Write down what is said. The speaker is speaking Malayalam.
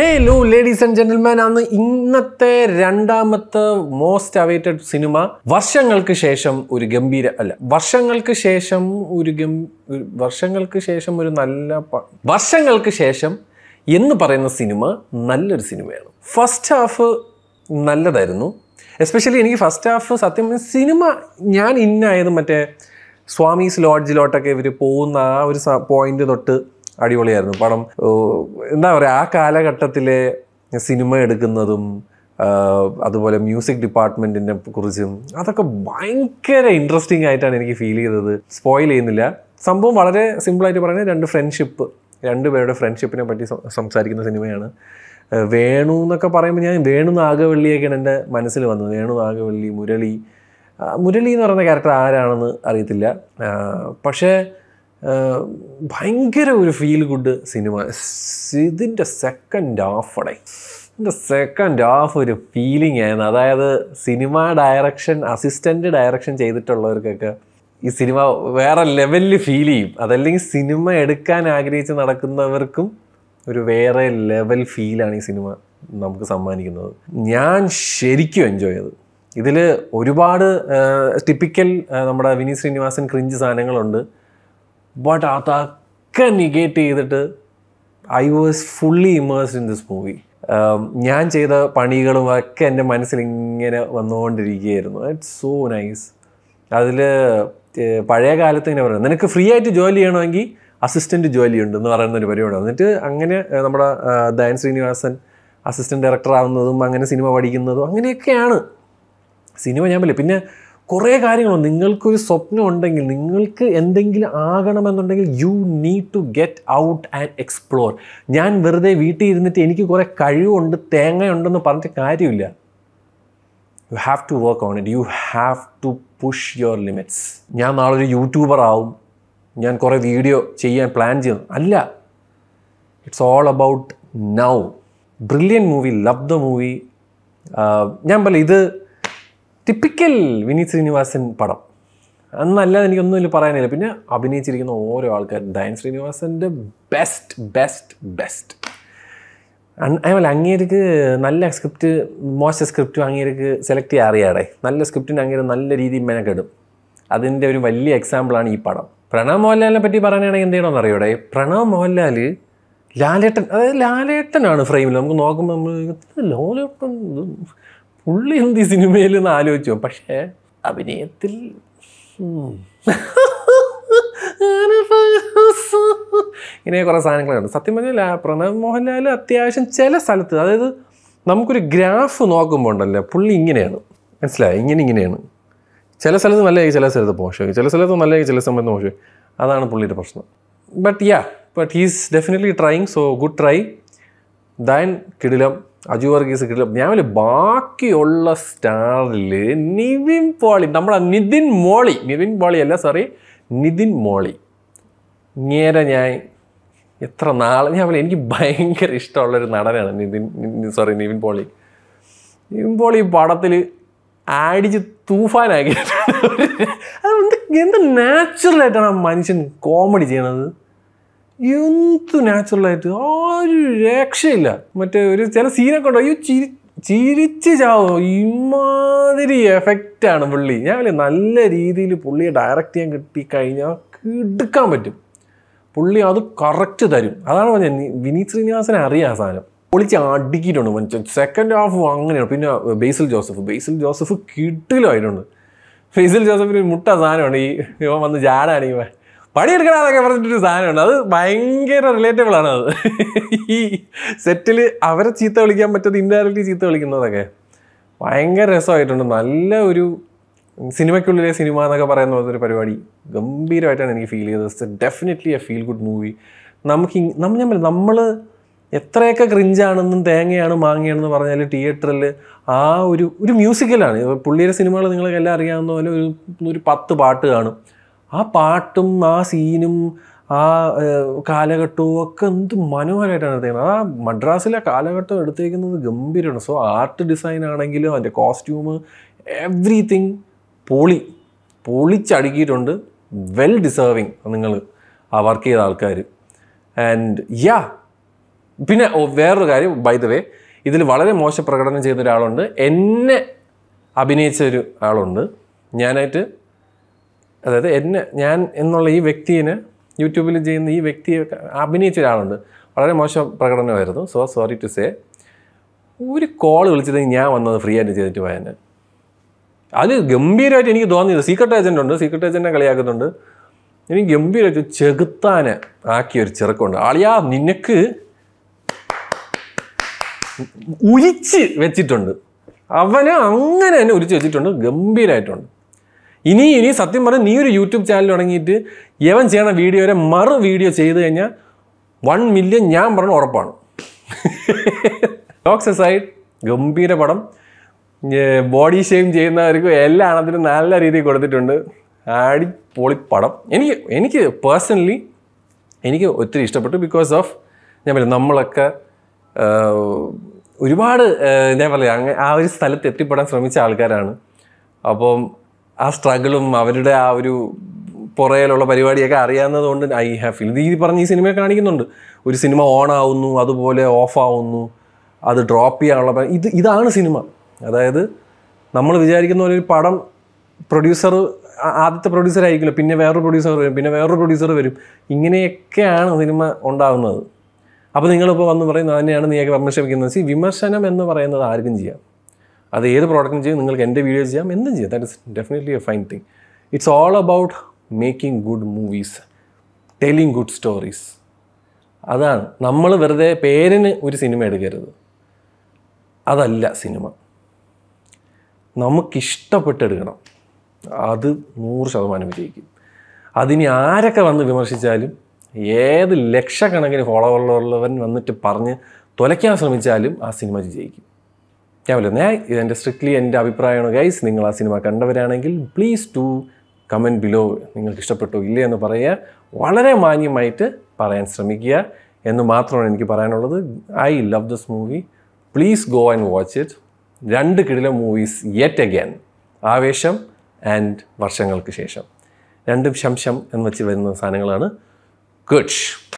ഹേലോ ലേഡീസ് ആൻഡ് ജെന്റിൽമാൻ അന്ന് ഇന്നത്തെ രണ്ടാമത്തെ മോസ്റ്റ് അവേറ്റഡ് സിനിമ വർഷങ്ങൾക്ക് ശേഷം ഒരു ഗംഭീര അല്ല വർഷങ്ങൾക്ക് ശേഷം ഒരു ഗം വർഷങ്ങൾക്ക് ശേഷം ഒരു നല്ല വർഷങ്ങൾക്ക് ശേഷം എന്ന് പറയുന്ന സിനിമ നല്ലൊരു സിനിമയാണ് ഫസ്റ്റ് ഹാഫ് നല്ലതായിരുന്നു എസ്പെഷ്യലി എനിക്ക് ഫസ്റ്റ് ഹാഫ് സത്യം സിനിമ ഞാൻ ഇന്നായത് മറ്റേ സ്വാമീസ് ലോഡ്ജിലോട്ടൊക്കെ ഇവർ പോകുന്ന ആ ഒരു പോയിന്റ് തൊട്ട് അടിപൊളിയായിരുന്നു പണം എന്താ പറയുക ആ കാലഘട്ടത്തിലെ സിനിമ എടുക്കുന്നതും അതുപോലെ മ്യൂസിക് ഡിപ്പാർട്ട്മെൻറ്റിനെ കുറിച്ചും അതൊക്കെ ഭയങ്കര ഇൻട്രസ്റ്റിംഗ് ആയിട്ടാണ് എനിക്ക് ഫീൽ ചെയ്തത് സ്പോയിൽ ചെയ്യുന്നില്ല സംഭവം വളരെ സിമ്പിളായിട്ട് പറയുന്നത് രണ്ട് ഫ്രണ്ട്ഷിപ്പ് രണ്ട് പേരുടെ ഫ്രണ്ട്ഷിപ്പിനെ പറ്റി സംസാരിക്കുന്ന സിനിമയാണ് വേണു എന്നൊക്കെ പറയുമ്പോൾ ഞാൻ വേണു നാഗവള്ളിയൊക്കെയാണ് എൻ്റെ മനസ്സിൽ വന്നത് വേണു നാഗവള്ളി മുരളി മുരളി എന്ന് പറയുന്ന ക്യാരക്ടർ ആരാണെന്ന് അറിയത്തില്ല പക്ഷേ ഭയങ്കര ഒരു ഫീൽ ഗുഡ് സിനിമ ഇതിൻ്റെ സെക്കൻഡ് ഹാഫ് അടേ ഇതിൻ്റെ സെക്കൻഡ് ഹാഫ് ഒരു ഫീലിംഗ് ആയിരുന്നു അതായത് സിനിമ ഡയറക്ഷൻ അസിസ്റ്റൻ്റ് ഡയറക്ഷൻ ചെയ്തിട്ടുള്ളവർക്കൊക്കെ ഈ സിനിമ വേറെ ലെവലിൽ ഫീൽ ചെയ്യും അതല്ലെങ്കിൽ സിനിമ എടുക്കാൻ ആഗ്രഹിച്ച് നടക്കുന്നവർക്കും ഒരു വേറെ ലെവൽ ഫീലാണ് ഈ സിനിമ നമുക്ക് സമ്മാനിക്കുന്നത് ഞാൻ ശരിക്കും എൻജോയ് ചെയ്തു ഇതിൽ ഒരുപാട് ടിപ്പിക്കൽ നമ്മുടെ വിനീത് ശ്രീനിവാസൻ ക്രിഞ്ച് സാധനങ്ങളുണ്ട് ബട്ട് അതൊക്കെ നിഗേറ്റ് ചെയ്തിട്ട് I was fully immerse in this movie ഞാൻ ചെയ്ത പണികളും ഒക്കെ എൻ്റെ മനസ്സിൽ ഇങ്ങനെ വന്നുകൊണ്ടിരിക്കുകയായിരുന്നു ഇറ്റ്സ് സോ നൈസ് അതിൽ പഴയ കാലത്ത് ഇങ്ങനെ പറയുന്നത് നിനക്ക് ഫ്രീ ആയിട്ട് ജോലി ചെയ്യണമെങ്കിൽ അസിസ്റ്റൻറ്റ് ജോലി ഉണ്ട് എന്ന് പറയുന്ന ഒരു പരിപാടി എന്നിട്ട് അങ്ങനെ നമ്മുടെ ദയൻ ശ്രീനിവാസൻ അസിസ്റ്റൻറ്റ് ഡയറക്ടർ ആവുന്നതും അങ്ങനെ സിനിമ പഠിക്കുന്നതും അങ്ങനെയൊക്കെയാണ് സിനിമ ഞാൻ പറ്റില്ല പിന്നെ കുറേ കാര്യങ്ങൾ നിങ്ങൾക്കൊരു സ്വപ്നം ഉണ്ടെങ്കിൽ നിങ്ങൾക്ക് എന്തെങ്കിലും ആകണമെന്നുണ്ടെങ്കിൽ you need to get out and explore ഞാൻ വെറുതെ വീട്ടിൽ ഇരുന്നിട്ട് എനിക്ക് കുറേ കഴിവുണ്ട് തേങ്ങയുണ്ടെന്ന് പറഞ്ഞിട്ട് കാര്യമില്ല you have to work on it you have to push your limits ഞാൻ നാളെ ഒരു യൂട്യൂബർ ആവും ഞാൻ കുറേ വീഡിയോ ചെയ്യാൻ പ്ലാൻ ചെയ്യുന്നു അല്ല it's all about now brilliant movie love the movie ഞാൻ പറയില്ല ഇത് ടിപ്പിക്കൽ വിനീത് ശ്രീനിവാസൻ പടം എന്നല്ലാതെ എനിക്കൊന്നും പറയാനില്ല പിന്നെ അഭിനയിച്ചിരിക്കുന്ന ഓരോ ആൾക്കാർ ദയൻ ശ്രീനിവാസൻ്റെ ബെസ്റ്റ് ബെസ്റ്റ് ബെസ്റ്റ് അതേപോലെ അങ്ങേർക്ക് നല്ല സ്ക്രിപ്റ്റ് മോശം സ്ക്രിപ്റ്റും അങ്ങേർക്ക് സെലക്ട് ചെയ്യാൻ അറിയാടെ നല്ല സ്ക്രിപ്റ്റിന് അങ്ങേര് നല്ല രീതിയിൽ മെനക്കെടും അതിൻ്റെ ഒരു വലിയ എക്സാമ്പിളാണ് ഈ പടം പ്രണവ് മോഹൻലാലിനെ പറ്റി പറയാനാണെങ്കിൽ എന്ത് ചെയ്യണമെന്ന് അറിയൂടെ പ്രണവ് മോഹൻലാൽ ലാലേട്ടൻ അതായത് ലാലേട്ടനാണ് ഫ്രെയിമിൽ നമുക്ക് നോക്കുമ്പോൾ നമ്മൾ ലോലേട്ടൻ പുള്ളി എന്ത് ഈ സിനിമയിൽ നിന്ന് ആലോചിച്ചു പക്ഷേ അഭിനയത്തിൽ ഇങ്ങനെ കുറേ സാധനങ്ങളുണ്ട് സത്യം പറഞ്ഞാൽ പ്രണവ് മോഹൻലാൽ അത്യാവശ്യം ചില സ്ഥലത്ത് അതായത് നമുക്കൊരു ഗ്രാഫ് നോക്കുമ്പോൾ ഉണ്ടല്ലോ പുള്ളി ഇങ്ങനെയാണ് മനസ്സിലായി ഇങ്ങനെ ഇങ്ങനെയാണ് ചില സ്ഥലത്ത് നല്ലതായി ചില സ്ഥലത്ത് മോശമായി ചില സ്ഥലത്ത് നല്ലതായി ചില സമയത്ത് മോശമായി അതാണ് പുള്ളിയുടെ പ്രശ്നം but yeah but he's definitely trying so good try then കിടിലം അജു വർഗീസ് കിടിലം ഞാൻ ബാക്കിയുള്ള സ്റ്റാറിൽ നിവിൻ പോളി നമ്മളെ നിതിൻ മോളി നിവിൻ പോളി അല്ല സോറി നിതിൻ മോളി നേരെ ഞാൻ എത്ര നാൾ ഞാൻ വിളി എനിക്ക് ഭയങ്കര ഇഷ്ടമുള്ളൊരു നടനാണ് നിതിൻ സോറി നിവിൻ പോളി നിവിൻ പോളി പടത്തിൽ ആടിച്ച് തൂഫാനാക്കി അത് എന്ത് എന്ത് നാച്ചുറലായിട്ടാണ് ആ മനുഷ്യൻ കോമഡി ചെയ്യണത് എന്ത് നാച്ചുറലായിട്ട് ഒരു രക്ഷയില്ല മറ്റേ ഒരു ചില സീനൊക്കെ ഉണ്ടോ അയ്യോ ചിരി ചിരിച്ച് ചാവോ ഇമാതിരി എഫക്റ്റാണ് പുള്ളി ഞാൻ നല്ല രീതിയിൽ പുള്ളിയെ ഡയറക്റ്റ് ചെയ്യാൻ കിട്ടി കഴിഞ്ഞാൽ എടുക്കാൻ പറ്റും പുള്ളി അത് കറക്റ്റ് തരും അതാണ് പറഞ്ഞത് വിനീത് ശ്രീനിവാസനെ അറിയാം സാധനം പൊളിച്ച് അടുക്കിയിട്ടുണ്ട് മനുഷ്യൻ സെക്കൻഡ് ഹാഫ് അങ്ങനെയാണ് പിന്നെ ബേസിൽ ജോസഫ് ബേസിൽ ജോസഫ് കിട്ടിലും ആയിട്ടുണ്ട് ബേസിൽ ജോസഫിന് മുട്ട സാധനമാണ് ഈ വന്ന് ഈ പണിയെടുക്കണമെന്നൊക്കെ പറഞ്ഞിട്ടൊരു സാധനമുണ്ട് അത് ഭയങ്കര റിലേറ്റബിൾ ആണ് അത് ഈ സെറ്റിൽ അവരെ ചീത്ത വിളിക്കാൻ പറ്റത് ഇൻഡയറക്റ്റ് ചീത്ത വിളിക്കുന്നതൊക്കെ ഭയങ്കര രസമായിട്ടുണ്ട് നല്ല ഒരു സിനിമയ്ക്കുള്ളിലെ സിനിമ എന്നൊക്കെ പറയുന്ന പോലത്തെ പരിപാടി ഗംഭീരമായിട്ടാണ് എനിക്ക് ഫീൽ ചെയ്തത് it's definitely a feel good movie നമുക്ക് നമ്മൾ ഞാൻ നമ്മൾ എത്രയൊക്കെ ക്രിഞ്ചാണെന്നും തേങ്ങയാണ് മാങ്ങയാണെന്ന് പറഞ്ഞാൽ തിയേറ്ററിൽ ആ ഒരു ഒരു മ്യൂസിക്കലാണ് പുള്ളിയുടെ സിനിമകൾ നിങ്ങൾക്ക് എല്ലാം അറിയാവുന്ന പോലെ ഒരു ഒരു പത്ത് പാട്ട് കാണും ആ പാട്ടും ആ സീനും ആ കാലഘട്ടവും ഒക്കെ എന്ത് മനോഹരമായിട്ടാണ് എടുത്തേക്കുന്നത് ആ മദ്രാസിലെ കാലഘട്ടം എടുത്തേക്കുന്നത് ഗംഭീരമാണ് സോ ആർട്ട് ഡിസൈൻ ആണെങ്കിലും അതിൻ്റെ കോസ്റ്റ്യൂം എവ്രിതിങ് പൊളി പൊളിച്ചടുക്കിയിട്ടുണ്ട് വെൽ ഡിസേർവിങ് നിങ്ങൾ ആ വർക്ക് ചെയ്ത ആൾക്കാർ ആൻഡ് യാ പിന്നെ വേറൊരു കാര്യം ബൈ ദ വേ ഇതിൽ വളരെ മോശം പ്രകടനം ചെയ്യുന്ന ഒരാളുണ്ട് എന്നെ അഭിനയിച്ച ഒരു ആളുണ്ട് ഞാനായിട്ട് അതായത് എന്നെ ഞാൻ എന്നുള്ള ഈ വ്യക്തിനെ യൂട്യൂബിൽ ചെയ്യുന്ന ഈ വ്യക്തിയെ അഭിനയിച്ച ഒരാളുണ്ട് വളരെ മോശം പ്രകടനമായിരുന്നു സോ സോറി ടു സേ ഒരു കോൾ വിളിച്ചിട്ടുണ്ടെങ്കിൽ ഞാൻ വന്നത് ഫ്രീ ആയിട്ട് ചെയ്തിട്ട് പോയാൽ അത് ഗംഭീരമായിട്ട് എനിക്ക് തോന്നിയത് സീക്രട്ട് ഏജൻ്റ് ഉണ്ട് സീക്രട്ട് ഏജൻറ്റിനെ കളിയാക്കുന്നുണ്ട് എനിക്ക് ഗംഭീരമായിട്ട് ചെകുത്താൻ ആക്കിയ ഒരു ചെറുക്കുണ്ട് ആളിയാ നിനക്ക് ഉരിച്ച് വെച്ചിട്ടുണ്ട് അവനെ അങ്ങനെ തന്നെ ഉരിച്ച് വെച്ചിട്ടുണ്ട് ഗംഭീരമായിട്ടുണ്ട് ഇനി ഇനി സത്യം പറഞ്ഞാൽ നീ ഒരു യൂട്യൂബ് ചാനൽ തുടങ്ങിയിട്ട് യവൻ ചെയ്യണ വരെ മറു വീഡിയോ ചെയ്ത് കഴിഞ്ഞാൽ വൺ മില്യൺ ഞാൻ പറഞ്ഞ ഉറപ്പാണ് ഡോക്സ് സൈഡ് ഗംഭീര പടം ബോഡി ഷെയിം ചെയ്യുന്നവർക്ക് എല്ലാം അതിന് നല്ല രീതിയിൽ കൊടുത്തിട്ടുണ്ട് പൊളി പടം എനിക്ക് എനിക്ക് പേഴ്സണലി എനിക്ക് ഒത്തിരി ഇഷ്ടപ്പെട്ടു ബിക്കോസ് ഓഫ് ഞാൻ പറയും നമ്മളൊക്കെ ഒരുപാട് ഞാൻ പറയാം ആ ഒരു സ്ഥലത്ത് എത്തിപ്പെടാൻ ശ്രമിച്ച ആൾക്കാരാണ് അപ്പം ആ സ്ട്രഗിളും അവരുടെ ആ ഒരു പുറയിലുള്ള പരിപാടിയൊക്കെ അറിയാവുന്നത് കൊണ്ട് ഐ ഹാവ് ഫീൽ ഈ പറഞ്ഞ ഈ സിനിമ കാണിക്കുന്നുണ്ട് ഒരു സിനിമ ഓൺ ആവുന്നു അതുപോലെ ഓഫ് ആവുന്നു അത് ഡ്രോപ്പ് ചെയ്യാനുള്ള ഇത് ഇതാണ് സിനിമ അതായത് നമ്മൾ വിചാരിക്കുന്ന പോലെ ഒരു പടം പ്രൊഡ്യൂസർ ആദ്യത്തെ പ്രൊഡ്യൂസർ ആയിരിക്കില്ല പിന്നെ വേറൊരു പ്രൊഡ്യൂസർ വരും പിന്നെ വേറൊരു പ്രൊഡ്യൂസർ വരും ഇങ്ങനെയൊക്കെയാണ് സിനിമ ഉണ്ടാകുന്നത് അപ്പോൾ നിങ്ങളിപ്പോൾ വന്ന് പറയുന്നത് തന്നെയാണ് നീയൊക്കെ വിമർശിക്കുന്നത് വിമർശനം എന്ന് പറയുന്നത് ആർക്കും ചെയ്യാം അത് ഏത് പ്രോഡക്റ്റും ചെയ്യും നിങ്ങൾക്ക് എൻ്റെ വീഡിയോസ് ചെയ്യാം എന്തും ചെയ്യാം that is definitely a fine thing it's all about making good movies telling good stories അതാണ് നമ്മൾ വെറുതെ പേരിന് ഒരു സിനിമ എടുക്കരുത് അതല്ല സിനിമ നമുക്കിഷ്ടപ്പെട്ടെടുക്കണം അത് നൂറ് ശതമാനം വിജയിക്കും അതിനി ആരൊക്കെ വന്ന് വിമർശിച്ചാലും ഏത് ലക്ഷക്കണക്കിന് ഫോളോവറുള്ളവൻ വന്നിട്ട് പറഞ്ഞ് തുലയ്ക്കാൻ ശ്രമിച്ചാലും ആ സിനിമ വിജയിക്കും ഞാൻ ഞാൻ ഇതെൻ്റെ സ്ട്രിക്ട്ലി എൻ്റെ അഭിപ്രായമാണ് ഗൈസ് നിങ്ങൾ ആ സിനിമ കണ്ടവരാണെങ്കിൽ പ്ലീസ് ടു കമൻറ്റ് ബിലോ നിങ്ങൾക്ക് ഇഷ്ടപ്പെട്ടു ഇല്ലേ എന്ന് പറയുക വളരെ മാന്യമായിട്ട് പറയാൻ ശ്രമിക്കുക എന്ന് മാത്രമാണ് എനിക്ക് പറയാനുള്ളത് I love this movie please go and watch it രണ്ട് കിടില movies yet again Aavesham and വർഷങ്ങൾക്ക് ശേഷം രണ്ടും ശംശം എന്ന് വെച്ച് വരുന്ന സാധനങ്ങളാണ് കുഡ്ഷ്